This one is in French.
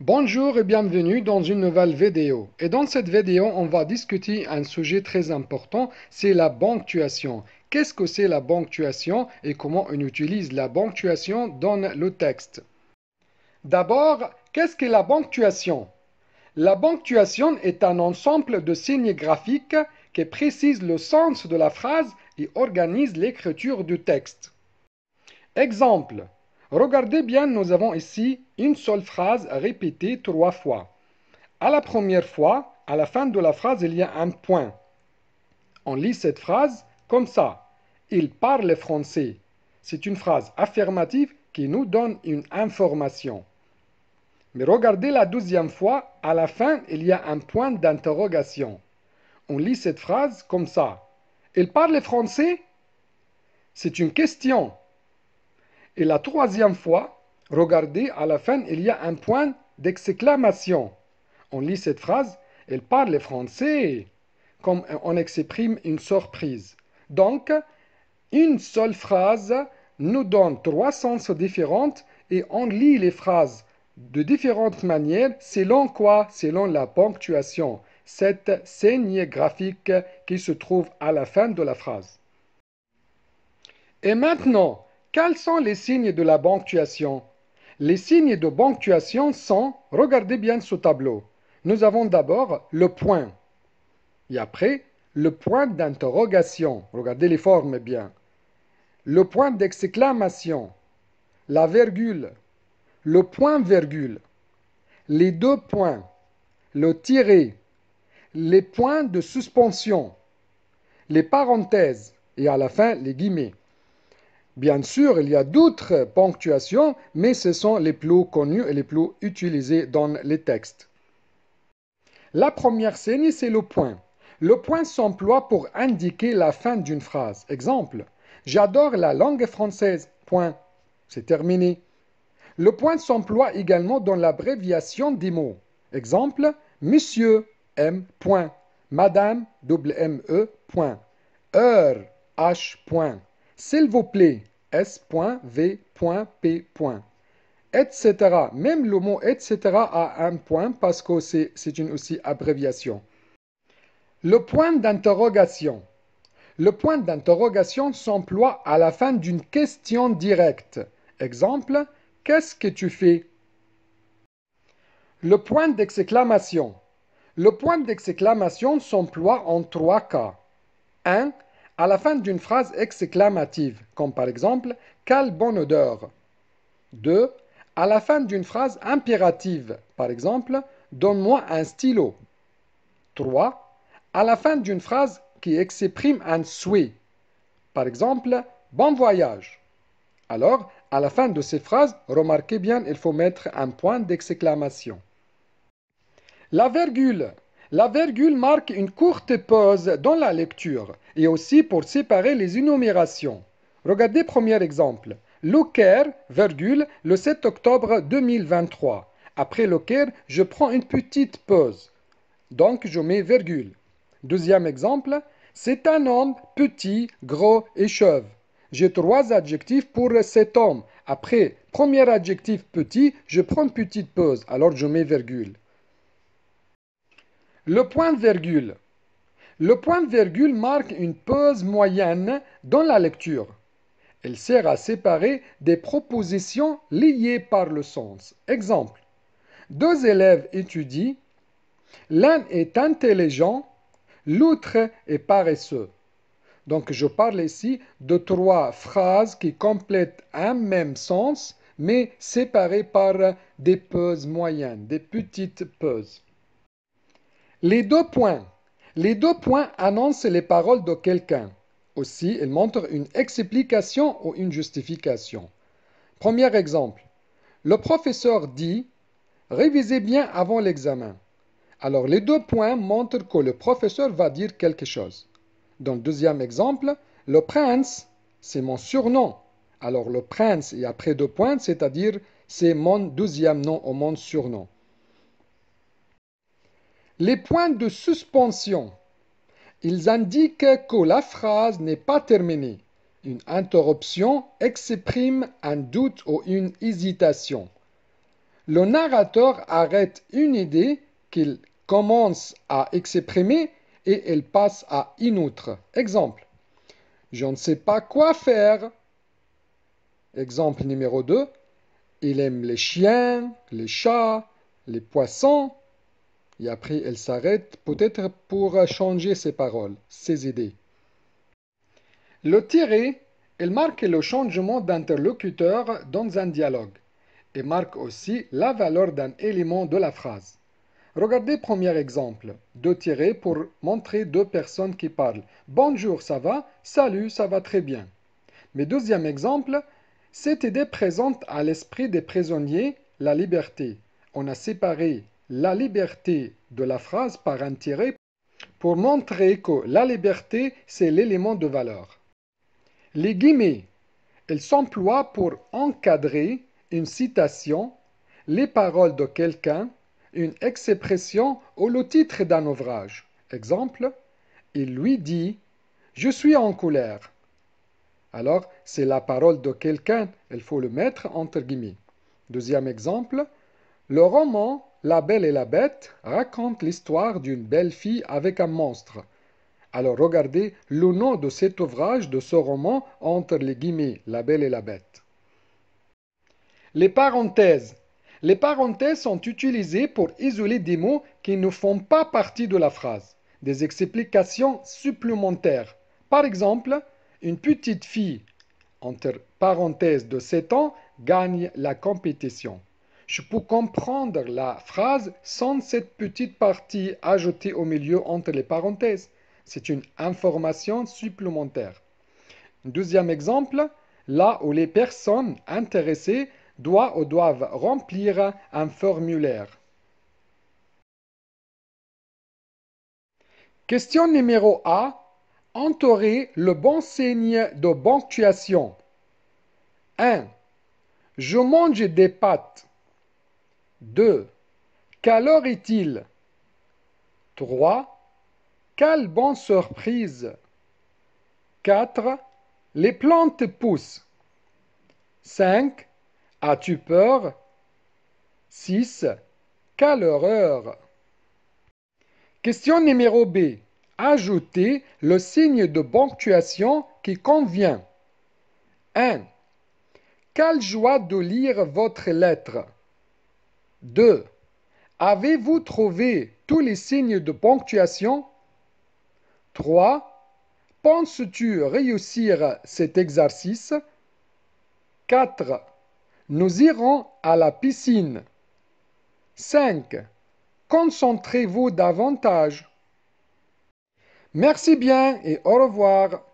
Bonjour et bienvenue dans une nouvelle vidéo. Et dans cette vidéo, on va discuter un sujet très important, c'est la ponctuation. Qu'est-ce que c'est la ponctuation et comment on utilise la ponctuation dans le texte D'abord, qu'est-ce que la ponctuation La ponctuation est un ensemble de signes graphiques qui précisent le sens de la phrase et organise l'écriture du texte. Exemple Regardez bien, nous avons ici une seule phrase répétée trois fois. À la première fois, à la fin de la phrase, il y a un point. On lit cette phrase comme ça. Il parle français. C'est une phrase affirmative qui nous donne une information. Mais regardez la deuxième fois, à la fin, il y a un point d'interrogation. On lit cette phrase comme ça. Il parle français C'est une question. Et la troisième fois, regardez, à la fin, il y a un point d'exclamation. On lit cette phrase, elle parle français, comme on exprime une surprise. Donc, une seule phrase nous donne trois sens différents et on lit les phrases de différentes manières selon quoi Selon la ponctuation, cette saignée graphique qui se trouve à la fin de la phrase. Et maintenant, quels sont les signes de la ponctuation Les signes de ponctuation sont, regardez bien ce tableau, nous avons d'abord le point, et après le point d'interrogation, regardez les formes bien, le point d'exclamation, la virgule, le point-virgule, les deux points, le tiré. les points de suspension, les parenthèses et à la fin les guillemets. Bien sûr, il y a d'autres ponctuations, mais ce sont les plus connues et les plus utilisées dans les textes. La première scène, c'est le point. Le point s'emploie pour indiquer la fin d'une phrase. Exemple, j'adore la langue française. Point. C'est terminé. Le point s'emploie également dans l'abréviation des mots. Exemple, monsieur M. Point. Madame W, M E. Point. Heure H. Point. S'il vous plaît, S.V.P. Etc. Même le mot etc. a un point parce que c'est une aussi abréviation. Le point d'interrogation. Le point d'interrogation s'emploie à la fin d'une question directe. Exemple, qu'est-ce que tu fais Le point d'exclamation. Le point d'exclamation s'emploie en trois cas. 1 à la fin d'une phrase exclamative, comme par exemple Quelle bonne odeur 2. À la fin d'une phrase impérative, par exemple Donne-moi un stylo 3. À la fin d'une phrase qui exprime un souhait, par exemple Bon voyage Alors, à la fin de ces phrases, remarquez bien, il faut mettre un point d'exclamation. La virgule la virgule marque une courte pause dans la lecture et aussi pour séparer les énumérations. Regardez premier exemple. Caire, le 7 octobre 2023. Après Caire, je prends une petite pause. Donc je mets virgule. Deuxième exemple, c'est un homme petit, gros et cheveux. J'ai trois adjectifs pour cet homme. Après premier adjectif petit, je prends une petite pause, alors je mets virgule. Le point virgule. Le point virgule marque une pause moyenne dans la lecture. Elle sert à séparer des propositions liées par le sens. Exemple. Deux élèves étudient. L'un est intelligent, l'autre est paresseux. Donc je parle ici de trois phrases qui complètent un même sens, mais séparées par des pauses moyennes, des petites pauses. Les deux points. Les deux points annoncent les paroles de quelqu'un. Aussi, ils montrent une explication ou une justification. Premier exemple. Le professeur dit Révisez bien avant l'examen. Alors les deux points montrent que le professeur va dire quelque chose. Dans le deuxième exemple, le prince, c'est mon surnom. Alors le prince et après deux points, c'est-à-dire c'est mon deuxième nom ou mon surnom. Les points de suspension. Ils indiquent que la phrase n'est pas terminée. Une interruption exprime un doute ou une hésitation. Le narrateur arrête une idée qu'il commence à exprimer et elle passe à une autre. Exemple. Je ne sais pas quoi faire. Exemple numéro 2. Il aime les chiens, les chats, les poissons et après, elle s'arrête peut-être pour changer ses paroles, ses idées. Le tirer, elle marque le changement d'interlocuteur dans un dialogue et marque aussi la valeur d'un élément de la phrase. Regardez premier exemple, deux tirer pour montrer deux personnes qui parlent. Bonjour, ça va Salut, ça va très bien. Mais deuxième exemple, cette idée présente à l'esprit des prisonniers la liberté. On a séparé la liberté de la phrase par un tiret pour montrer que la liberté, c'est l'élément de valeur. Les guillemets, elles s'emploient pour encadrer une citation, les paroles de quelqu'un, une expression ou le titre d'un ouvrage. Exemple, il lui dit Je suis en colère. Alors, c'est la parole de quelqu'un, il faut le mettre entre guillemets. Deuxième exemple, le roman la Belle et la Bête raconte l'histoire d'une belle fille avec un monstre. Alors regardez le nom de cet ouvrage, de ce roman, entre les guillemets, La Belle et la Bête. Les parenthèses. Les parenthèses sont utilisées pour isoler des mots qui ne font pas partie de la phrase, des explications supplémentaires. Par exemple, une petite fille, entre parenthèses de 7 ans, gagne la compétition. Je peux comprendre la phrase sans cette petite partie ajoutée au milieu entre les parenthèses. C'est une information supplémentaire. Deuxième exemple, là où les personnes intéressées doivent ou doivent remplir un formulaire. Question numéro A. Entourez le bon signe de ponctuation. 1. Je mange des pâtes. 2. heure est-il 3. Quelle bonne surprise 4. Les plantes poussent 5. As-tu peur 6. Quelle heure? Question numéro B. Ajoutez le signe de ponctuation qui convient. 1. Quelle joie de lire votre lettre 2. Avez-vous trouvé tous les signes de ponctuation 3. Penses-tu réussir cet exercice 4. Nous irons à la piscine. 5. Concentrez-vous davantage. Merci bien et au revoir.